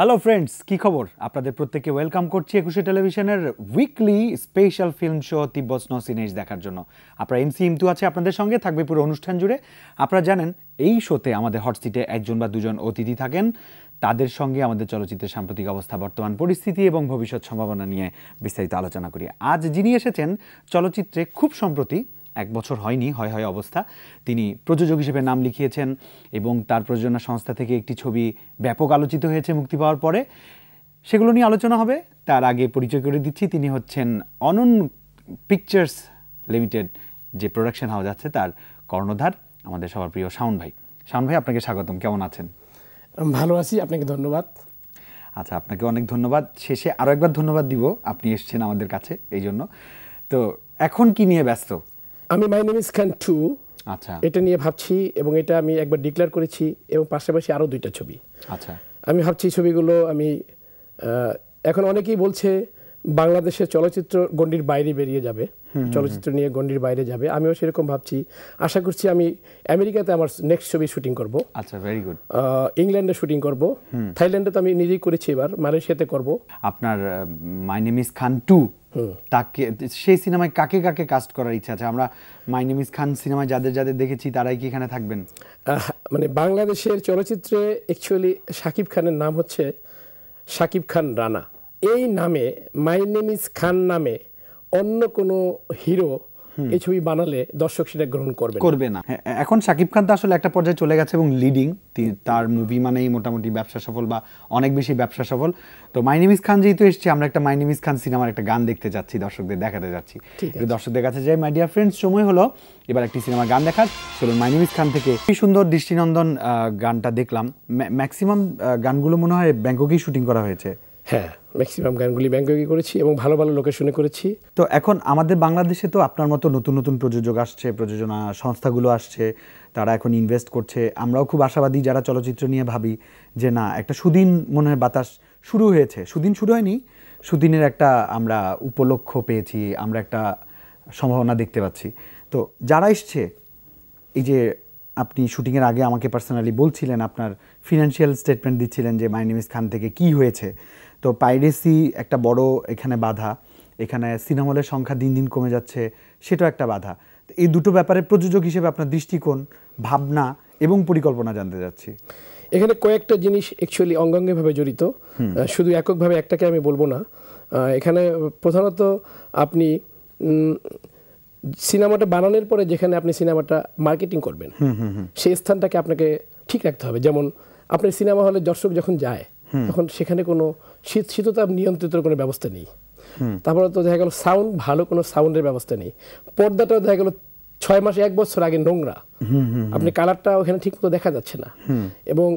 Hello friends কি খবর আপনাদের প্রত্যেককে ওয়েলকাম করছি একুশে টেলিভিশনের উইকলি স্পেশাল ফিল্ম শো তিব্বত স্ন সিনেজ দেখার জন্য আপনার এমসি ইমতু আছে আপনাদের সঙ্গে থাকবে পুরো অনুষ্ঠান জুড়ে আপনারা জানেন এই শোতে আমাদের হটসিটে একজন বা দুজন অতিথি থাকেন তাদের সঙ্গে আমাদের চলচ্চিত্রের সাম্প্রতিক অবস্থা বর্তমান পরিস্থিতি এবং ভবিষ্যৎ সম্ভাবনা নিয়ে বিস্তারিত আলোচনা করি আজ যিনি এসেছেন চলচ্চিত্রে খুব সম্প্রতি এক বছর হয়নি হয় হয় অবস্থা তিনি প্রযোজক হিসেবে নাম লিখিয়েছেন এবং তার প্রযোজনা সংস্থা থেকে একটি ছবি ব্যাপক আলোচিত হয়েছে মুক্তি পাওয়ার পরে সেগুলো নিয়ে আলোচনা হবে তার আগে পরিচয় করে দিচ্ছি তিনি হচ্ছেন অনন পিকচার্স লিমিটেড যে প্রোডাকশন হাউস আছে তার কর্ণধার আমাদের সবার প্রিয় শাওন ভাই শাওন ভাই আপনাকে স্বাগতম কেমন আছেন ভালো আছি আপনাকে ধন্যবাদ আচ্ছা আপনাকে অনেক ধন্যবাদ শেষে আরও একবার ধন্যবাদ দিব আপনি এসছেন আমাদের কাছে এই জন্য তো এখন কি নিয়ে ব্যস্ত আমি my name is Khan two আচ্ছা এটা নিয়ে ভাবছি এবং এটা আমি একবার ডিক্লেয়ার করেছি এবং পাশাপাশি আরও দুইটা ছবি আচ্ছা আমি ভাবছি ছবিগুলো আমি এখন অনেকেই বলছে বাংলাদেশের চলচ্চিত্র গণ্ডির বাইরে বেরিয়ে যাবে চলচ্চিত্র নিয়ে গণ্ডির বাইরে যাবে আমিও সেরকম ভাবছি আশা করছি আমি আমেরিকাতে আমার নেক্সট ছবি শুটিং করব আচ্ছা ভেরি গুড ইংল্যান্ডে শুটিং করব থাইল্যান্ডে তো আমি নিজেই করেছি এবার মালয়েশিয়াতে করব আপনার my name is Khan two তাকে সেই সিনেমায় কাকে কাকে কাস্ট করার ইচ্ছা আছে আমরা মাই নেম খান সিনেমায় যাদের যাদের দেখেছি তারাই কি এখানে থাকবেন মানে বাংলাদেশের চলচ্চিত্রে অ্যাকচুয়ালি শাকিব খানের নাম হচ্ছে শাকিব খান রানা এই নামে মাই নেম খান নামে অন্য কোনো হিরো এই ছবি বানালে দর্শক সেটা গ্রহণ করবে করবে না এখন সাকিব খান তো আসলে একটা পর্যায়ে চলে গেছে এবং লিডিং তার মুভি মানেই মোটামুটি ব্যবসা সফল বা অনেক বেশি ব্যবসা সফল তো মাইনিমিস খান যেহেতু এসছে আমরা একটা মাইনিমিস খান সিনেমার একটা গান দেখতে যাচ্ছি দর্শকদের দেখাতে যাচ্ছি দর্শকদের কাছে যাই মাই ডিয়ার ফ্রেন্ডস সময় হলো এবার একটি সিনেমার গান দেখার চলুন মাইনিমিস খান থেকে কি সুন্দর দৃষ্টিনন্দন গানটা দেখলাম ম্যাক্সিমাম গানগুলো মনে হয় ব্যাংককেই শুটিং করা হয়েছে হ্যাঁ ম্যাক্সিমাম গানগুলি ব্যাংককে করেছি এবং ভালো ভালো লোকেশনে করেছি তো এখন আমাদের বাংলাদেশে তো আপনার মতো নতুন নতুন প্রযোজক আসছে প্রযোজনা সংস্থাগুলো আসছে তারা এখন ইনভেস্ট করছে আমরাও খুব আশাবাদী যারা চলচ্চিত্র নিয়ে ভাবি যে না একটা সুদিন মনে হয় বাতাস শুরু হয়েছে সুদিন শুরু হয়নি সুদিনের একটা আমরা উপলক্ষ পেয়েছি আমরা একটা সম্ভাবনা দেখতে পাচ্ছি তো যারা এসছে এই যে আপনি শুটিংয়ের আগে আমাকে পার্সোনালি বলছিলেন আপনার ফিনান্সিয়াল স্টেটমেন্ট দিচ্ছিলেন যে মাই নেমিস খান থেকে কি হয়েছে তো পাইরেসি একটা বড় এখানে বাধা এখানে সিনেমা হলের সংখ্যা দিন দিন কমে যাচ্ছে সেটাও একটা বাধা এই দুটো ব্যাপারে প্রযোজক হিসেবে আপনার দৃষ্টিকোণ ভাবনা এবং পরিকল্পনা জানতে চাচ্ছি এখানে কয়েকটা জিনিস অ্যাকচুয়ালি অঙ্গাঙ্গিভাবে জড়িত শুধু এককভাবে একটাকে আমি বলবো না এখানে প্রধানত আপনি সিনেমাটা বানানোর পরে যেখানে আপনি সিনেমাটা মার্কেটিং করবেন সেই স্থানটাকে আপনাকে ঠিক রাখতে হবে যেমন আপনার সিনেমা হলে দর্শক যখন যায় তখন সেখানে কোনো শীত শীততাপ নিয়ন্ত্রিত কোনো ব্যবস্থা নেই তারপরে তো দেখা গেল সাউন্ড ভালো কোনো সাউন্ডের ব্যবস্থা নেই পর্দাটাও দেখা গেল ছয় মাসে এক বছর আগে নোংরা আপনি কালারটা ওখানে ঠিক মতো দেখা যাচ্ছে না এবং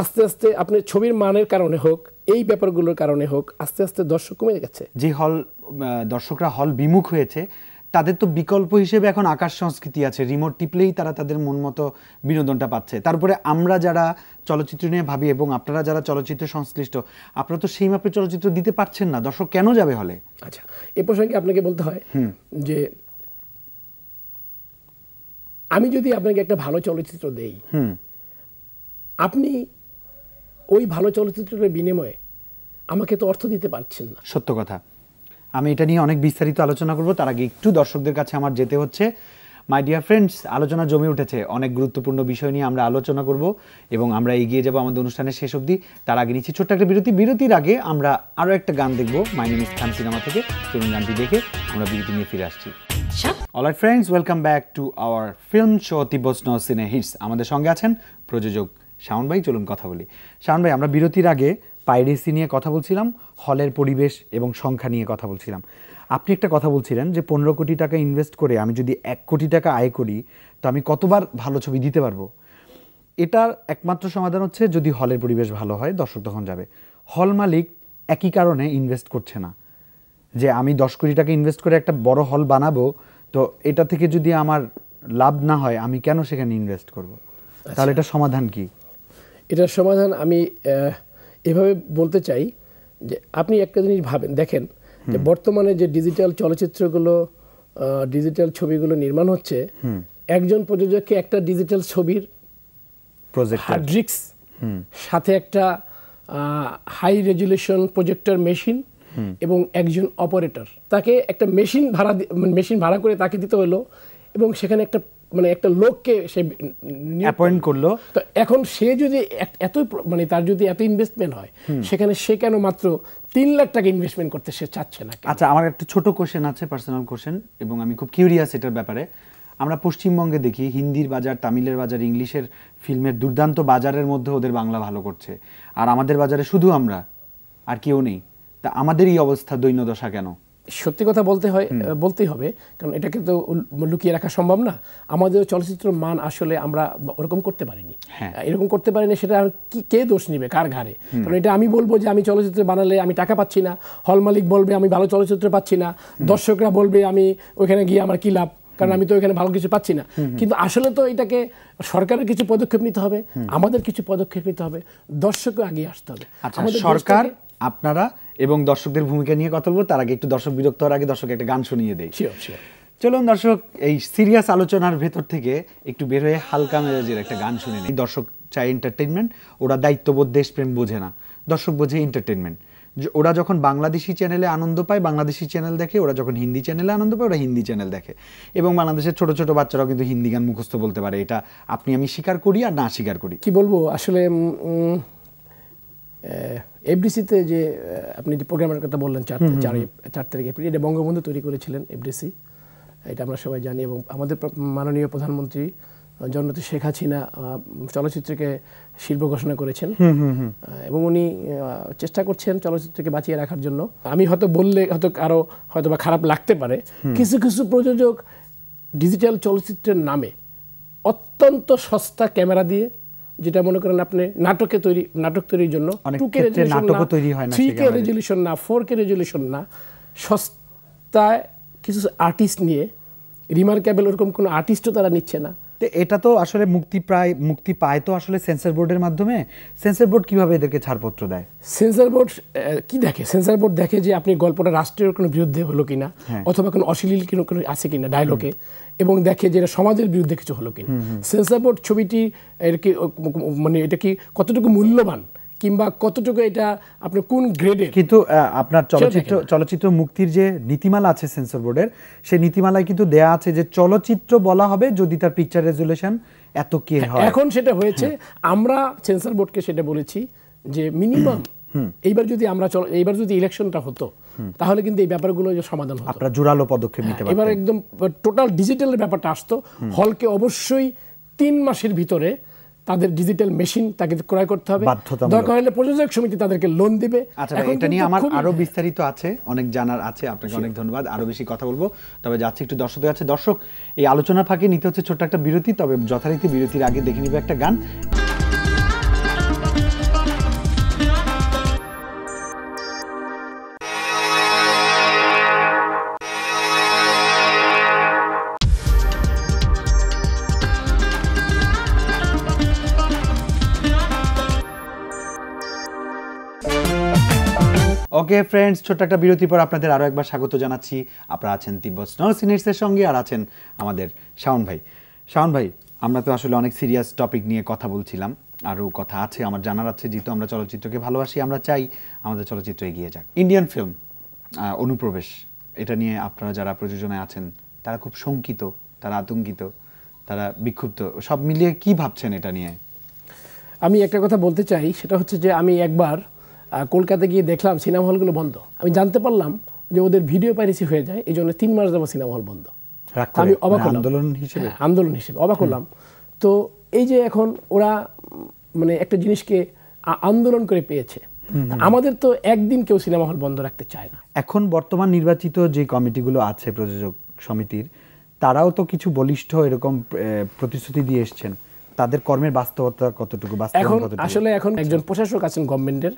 আস্তে আস্তে আপনি ছবির মানের কারণে হোক এই ব্যাপারগুলোর কারণে হোক আস্তে আস্তে দর্শক কমে গেছে যে হল দর্শকরা হল বিমুখ হয়েছে তাদের তো বিকল্প হিসেবে এখন আকাশ সংস্কৃতি আছে রিমোট টিপলেই তারা তাদের মন মতো বিনোদনটা পাচ্ছে তারপরে আমরা যারা চলচ্চিত্র নিয়ে ভাবি এবং আপনারা যারা চলচ্চিত্র সংশ্লিষ্ট আপনারা তো সেই মাপে চলচ্চিত্র দিতে পারছেন না দর্শক কেন যাবে হলে আচ্ছা এ প্রসঙ্গে আপনাকে বলতে হয় যে আমি যদি আপনাকে একটা ভালো চলচ্চিত্র দেই আপনি ওই ভালো চলচ্চিত্রের বিনিময়ে আমাকে তো অর্থ দিতে পারছেন না সত্য কথা আমি এটা নিয়ে অনেক বিস্তারিত আলোচনা করব তার আগে একটু দর্শকদের কাছে আমার যেতে হচ্ছে মাই ডিয়ার ফ্রেন্ডস আলোচনা জমে উঠেছে অনেক গুরুত্বপূর্ণ বিষয় নিয়ে আমরা আলোচনা করব এবং আমরা এগিয়ে যাব আমাদের অনুষ্ঠানের শেষ অবধি তার আগে নিচ্ছি ছোট্ট একটা বিরতি বিরতির আগে আমরা আরও একটা গান দেখব মাই নেম খান সিনেমা থেকে তরুণ গানটি দেখে আমরা বিরতি নিয়ে ফিরে আসছি alright friends welcome back to our film show তিব্বস্ন সিনে হিটস আমাদের সঙ্গে আছেন প্রযোজক শাওন ভাই চলুন কথা বলি শাওন ভাই আমরা বিরতির আগে পাইরেসি নিয়ে কথা বলছিলাম হলের পরিবেশ এবং সংখ্যা নিয়ে কথা বলছিলাম আপনি একটা কথা বলছিলেন যে পনেরো কোটি টাকা ইনভেস্ট করে আমি যদি এক কোটি টাকা আয় করি তো আমি কতবার ভালো ছবি দিতে পারবো এটার একমাত্র সমাধান হচ্ছে যদি হলের পরিবেশ ভালো হয় দর্শক তখন যাবে হল মালিক একই কারণে ইনভেস্ট করছে না যে আমি দশ কোটি টাকা ইনভেস্ট করে একটা বড় হল বানাবো তো এটা থেকে যদি আমার লাভ না হয় আমি কেন সেখানে ইনভেস্ট করব তাহলে আচ্ছা। এটা সমাধান কি এটার সমাধান আমি এভাবে বলতে চাই যে আপনি একটা জিনিস ভাবেন দেখেন যে বর্তমানে যে ডিজিটাল চলচ্চিত্রগুলো ডিজিটাল ছবিগুলো নির্মাণ হচ্ছে একজন প্রযোজককে একটা ডিজিটাল ছবির হার্ড সাথে একটা হাই রেজুলেশন প্রজেক্টর মেশিন এবং একজন অপারেটর তাকে একটা মেশিন ভাড়া মেশিন মানে ভাড়া করে তাকে দিতে হলো এবং সেখানে একটা মানে একটা লোককে সে অ্যাপয়েন্ট করলো তো এখন সে যদি এত মানে তার যদি এত ইনভেস্টমেন্ট হয় সেখানে সে কেন মাত্র তিন লাখ টাকা ইনভেস্টমেন্ট করতে সে চাচ্ছে না আচ্ছা আমার একটা ছোট কোশ্চেন আছে পার্সোনাল কোশ্চেন এবং আমি খুব কিউরিয়াস এটার ব্যাপারে আমরা পশ্চিমবঙ্গে দেখি হিন্দির বাজার তামিলের বাজার ইংলিশের ফিল্মের দুর্দান্ত বাজারের মধ্যে ওদের বাংলা ভালো করছে আর আমাদের বাজারে শুধু আমরা আর কেউ নেই তা আমাদের এই অবস্থা দৈন্যদশা কেন সত্যি কথা বলতে হয় বলতেই হবে কারণ এটাকে তো লুকিয়ে রাখা সম্ভব না আমাদের চলচ্চিত্র মান আসলে আমরা ওরকম করতে পারিনি হ্যাঁ। এরকম করতে পারিনি সেটা কি কে দোষ নিবে কার ঘাড়ে কারণ এটা আমি বলবো যে আমি চলচ্চিত্র বানালে আমি টাকা পাচ্ছি না হল মালিক বলবে আমি ভালো চলচ্চিত্র পাচ্ছি না দর্শকরা বলবে আমি ওইখানে গিয়ে আমার কি লাভ কারণ আমি তো এখানে ভালো কিছু পাচ্ছি না কিন্তু আসলে তো এটাকে সরকারের কিছু পদক্ষেপ নিতে হবে আমাদের কিছু পদক্ষেপ নিতে হবে দর্শক আগিয়ে আসতে হবে আচ্ছা, সরকার আপনারা এবং দর্শকদের ভূমিকা নিয়ে কথা বলবো তার আগে একটু দর্শক বিরক্ত হওয়ার আগে দর্শক একটা গান শুনিয়ে দেয় চলুন দর্শক এই সিরিয়াস আলোচনার ভেতর থেকে একটু বের হয়ে হালকা মেজাজের একটা গান শুনে নিই দর্শক চায় এন্টারটেনমেন্ট ওরা দায়িত্ববোধ দেশপ্রেম বোঝে না দর্শক বোঝে এন্টারটেনমেন্ট ওরা যখন বাংলাদেশি চ্যানেলে আনন্দ পায় বাংলাদেশি চ্যানেল দেখে ওরা যখন হিন্দি চ্যানেলে আনন্দ পায় ওরা হিন্দি চ্যানেল দেখে এবং বাংলাদেশের ছোট ছোট বাচ্চারাও কিন্তু হিন্দি গান মুখস্থ বলতে পারে এটা আপনি আমি স্বীকার করি আর না স্বীকার করি কি বলবো আসলে এফডিসিতে যে আপনি যে প্রোগ্রামের কথা বললেন চার চার চার তারিখ এপ্রিল এটা বঙ্গবন্ধু তৈরি করেছিলেন এফডিসি এটা আমরা সবাই জানি এবং আমাদের মাননীয় প্রধানমন্ত্রী জন্মতি শেখ হাসিনা চলচ্চিত্রকে শিল্প ঘোষণা করেছেন এবং উনি চেষ্টা করছেন চলচ্চিত্রকে বাঁচিয়ে রাখার জন্য আমি হয়তো বললে হয়তো আরও হয়তো বা খারাপ লাগতে পারে কিছু কিছু প্রযোজক ডিজিটাল চলচ্চিত্রের নামে অত্যন্ত সস্তা ক্যামেরা দিয়ে যেটা মনে করেন আপনি নাটকে তৈরি নাটক তৈরির জন্য two K resolution three K resolution না ফোর কে রেজলিউশন না সস্তায় কিছু আর্টিস্ট নিয়ে রিমার্কেবল ওরকম কোনো আর্টিস্টও তারা নিচ্ছে না তো এটা তো আসলে মুক্তি প্রায় মুক্তি পায় তো আসলে সেন্সার বোর্ডের মাধ্যমে সেন্সার বোর্ড কীভাবে এদেরকে ছাড়পত্র দেয় সেন্সার বোর্ড কি দেখে সেন্সার বোর্ড দেখে যে আপনি গল্পটা রাষ্ট্রের কোনো বিরুদ্ধে হলো কিনা হ্যাঁ। অথবা কোনো অশ্লীল কোনো কোনো আছে কিনা ডায়লগে এবং দেখে যে এটা সমাজের বিরুদ্ধে কিছু হলো কিনা সেন্সার বোর্ড ছবিটি এর কি মানে এটা কি কতটুকু মূল্যবান কিংবা কতটুকু এটা আপনি কোন গ্রেডের কিন্তু আপনার চলচ্চিত্র চলচ্চিত্র মুক্তির যে নীতিমালা আছে সেন্সর বোর্ডের সেই নীতিমালায় কিন্তু দেয়া আছে যে চলচ্চিত্র বলা হবে যদি তার পিকচার রেজুলেশন এত কে হ্যাঁ, হয় এখন সেটা হয়েছে হ্যাঁ। আমরা সেন্সর বোর্ডকে সেটা বলেছি যে মিনিমাম এইবার যদি আমরা এইবার যদি ইলেকশনটা হতো তাহলে কিন্তু এই ব্যাপারগুলো সমাধান হতো আপনারা জোরালো পদক্ষেপ হ্যাঁ, নিতে এবার একদম টোটাল ডিজিটালের ব্যাপারটা আসতো হলকে অবশ্যই তিন মাসের ভিতরে তাদের ডিজিটাল মেশিন তাকে ক্রয় করতে হবে দরকার হলে প্রযোজক সমিতি তাদেরকে লোন দিবে আচ্ছা এটা নিয়ে আমার আরো বিস্তারিত আছে অনেক জানার আছে আপনাকে অনেক ধন্যবাদ আরো বেশি কথা বলবো তবে যাচ্ছি একটু দর্শকদের কাছে দর্শক এই আলোচনা ফাঁকে নিতে হচ্ছে ছোট্ট একটা বিরতি তবে যথারীতি বিরতির আগে দেখে নিবে একটা গান ওকে ফ্রেন্ডস ছোট্ট একটা বিরতির পর আপনাদের আরও একবার স্বাগত জানাচ্ছি আপনারা আছেন তিব্বত স্নো সিনিয়ার্সের সঙ্গে আর আছেন আমাদের শাওন ভাই শাওন ভাই আমরা তো আসলে অনেক সিরিয়াস টপিক নিয়ে কথা বলছিলাম আরও কথা আছে আমার জানার আছে যেহেতু আমরা চলচ্চিত্রকে ভালোবাসি আমরা চাই আমাদের চলচ্চিত্র এগিয়ে যাক ইন্ডিয়ান ফিল্ম অনুপ্রবেশ এটা নিয়ে আপনারা যারা প্রযোজনায় আছেন তারা খুব শঙ্কিত তারা আতঙ্কিত তারা বিক্ষুব্ধ সব মিলিয়ে কি ভাবছেন এটা নিয়ে আমি একটা কথা বলতে চাই সেটা হচ্ছে যে আমি একবার কলকাতা গিয়ে দেখলাম সিনেমা হলগুলো বন্ধ আমি জানতে পারলাম যে ওদের ভিডিও পাইরেসি হয়ে যায় এই জন্য তিন মাস যাবো সিনেমা হল বন্ধ আমি অবাক মানে আন্দোলন হিসেবে হ্যাঁ, আন্দোলন হিসেবে অবাক হলাম তো এই যে এখন ওরা মানে একটা জিনিসকে আন্দোলন করে পেয়েছে আমাদের তো একদিন কেউ সিনেমা হল বন্ধ রাখতে চায় না এখন বর্তমান নির্বাচিত যে কমিটিগুলো আছে প্রযোজক সমিতির তারাও তো কিছু বলিষ্ঠ এরকম প্রতিশ্রুতি দিয়ে এসছেন তাদের কর্মের বাস্তবতা কতটুকু এখন আসলে এখন একজন প্রশাসক আছেন গভর্নমেন্টের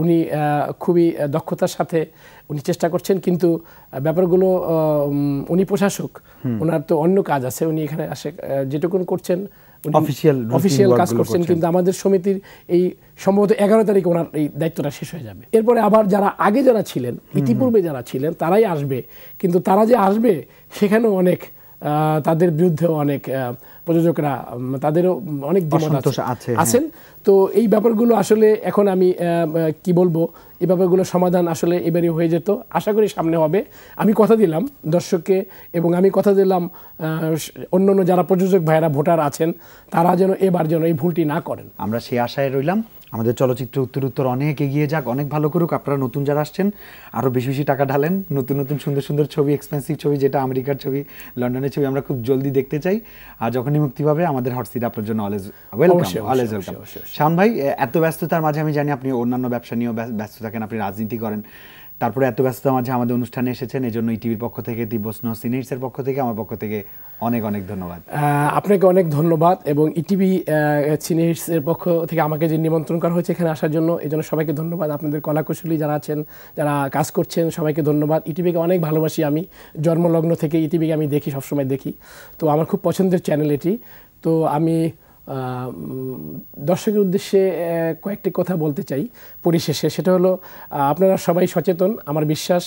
উনি খুবই দক্ষতার সাথে উনি চেষ্টা করছেন কিন্তু ব্যাপারগুলো উনি প্রশাসক ওনার তো অন্য কাজ আছে উনি এখানে আসে যেটুকুন করছেন অফিসিয়াল কাজ করছেন কিন্তু আমাদের সমিতির এই সম্ভবত এগারো তারিখে ওনার এই দায়িত্বটা শেষ হয়ে যাবে এরপরে আবার যারা আগে যারা ছিলেন ইতিপূর্বে যারা ছিলেন তারাই আসবে কিন্তু তারা যে আসবে সেখানেও অনেক তাদের বিরুদ্ধেও অনেক প্রযোজকরা তাদেরও অনেক আছে হ্যাঁ। আছেন তো এই ব্যাপারগুলো আসলে এখন আমি কি বলবো এই ব্যাপারগুলো সমাধান আসলে এবারে হয়ে যেত আশা করি সামনে হবে আমি কথা দিলাম দর্শককে এবং আমি কথা দিলাম অন্য যারা প্রযোজক ভাইরা ভোটার আছেন তারা যেন এবার যেন এই ভুলটি না করেন আমরা সেই আশায় রইলাম আমাদের চলচ্চিত্র উত্তর উত্তর অনেক এগিয়ে যাক অনেক ভালো করুক আপনারা নতুন যারা আসছেন আরও বেশি বেশি টাকা ঢালেন নতুন নতুন সুন্দর সুন্দর ছবি এক্সপেন্সিভ ছবি যেটা আমেরিকার ছবি লন্ডনের ছবি আমরা খুব জলদি দেখতে চাই আর যখনই মুক্তি পাবে আমাদের হটসিট আপনার জন্য অলেজ ওয়েলকাম অলেজ ওয়েলকাম শান ভাই এত ব্যস্ততার মাঝে আমি জানি আপনি অন্যান্য ব্যবসা নিয়েও ব্যস্ত থাকেন আপনি রাজনীতি করেন তারপরে এত ব্যস্ততার মাঝে আমাদের অনুষ্ঠানে এসেছেন এই জন্য ইটিভির পক্ষ থেকে দিব্যস্ন সিনিয়র্সের পক্ষ থেকে আমার পক্ষ থেকে অনেক অনেক ধন্যবাদ আপনাকে অনেক ধন্যবাদ এবং ইটিভি e সিনিয়র্সের পক্ষ থেকে আমাকে যে নিমন্ত্রণ করা হয়েছে এখানে আসার জন্য এই জন্য সবাইকে ধন্যবাদ আপনাদের কলাকুশলী যারা আছেন যারা কাজ করছেন সবাইকে ধন্যবাদ ইটিভিকে e অনেক ভালোবাসি আমি জন্মলগ্ন থেকে ইটিভিকে e আমি দেখি সবসময় দেখি তো আমার খুব পছন্দের চ্যানেল এটি তো আমি দর্শকের উদ্দেশ্যে কয়েকটি কথা বলতে চাই পরিশেষে সেটা হলো আপনারা সবাই সচেতন আমার বিশ্বাস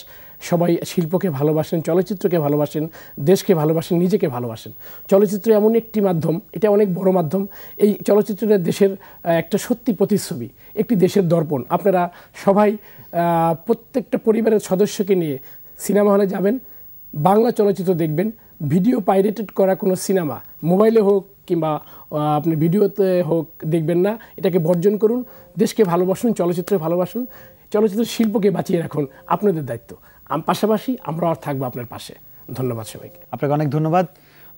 সবাই শিল্পকে ভালোবাসেন চলচ্চিত্রকে ভালোবাসেন দেশকে ভালোবাসেন নিজেকে ভালোবাসেন চলচ্চিত্র এমন একটি মাধ্যম এটা অনেক বড় মাধ্যম এই চলচ্চিত্রটা দেশের একটা সত্যি প্রতিচ্ছবি একটি দেশের দর্পণ আপনারা সবাই প্রত্যেকটা পরিবারের সদস্যকে নিয়ে সিনেমা হলে যাবেন বাংলা চলচ্চিত্র দেখবেন ভিডিও পাইরেটেড করা কোনো সিনেমা মোবাইলে হোক কিংবা আপনি ভিডিওতে হোক দেখবেন না এটাকে বর্জন করুন দেশকে ভালোবাসুন চলচ্চিত্রে ভালোবাসুন চলচ্চিত্র শিল্পকে বাঁচিয়ে রাখুন আপনাদের দায়িত্ব পাশাপাশি আমরা আর থাকবো আপনার পাশে ধন্যবাদ সবাইকে আপনাকে অনেক ধন্যবাদ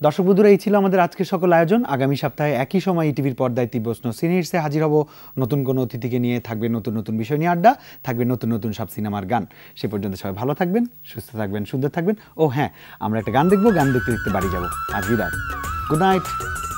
দর্শক বন্ধুরা এই ছিল আমাদের আজকের সকল আয়োজন আগামী সপ্তাহে একই সময় ইটিভির e পর্দায় তীব্রস্ন সিনিয়র্সে হাজির হব নতুন কোনো অতিথিকে নিয়ে থাকবে নতুন নতুন বিষয় নিয়ে আড্ডা থাকবে নতুন নতুন সব সিনেমার গান সে পর্যন্ত সবাই ভালো থাকবেন সুস্থ থাকবেন সুন্দর থাকবেন ও হ্যাঁ আমরা একটা গান দেখবো গান দেখতে দেখতে বাড়ি যাব আজ বিদায় গুড নাইট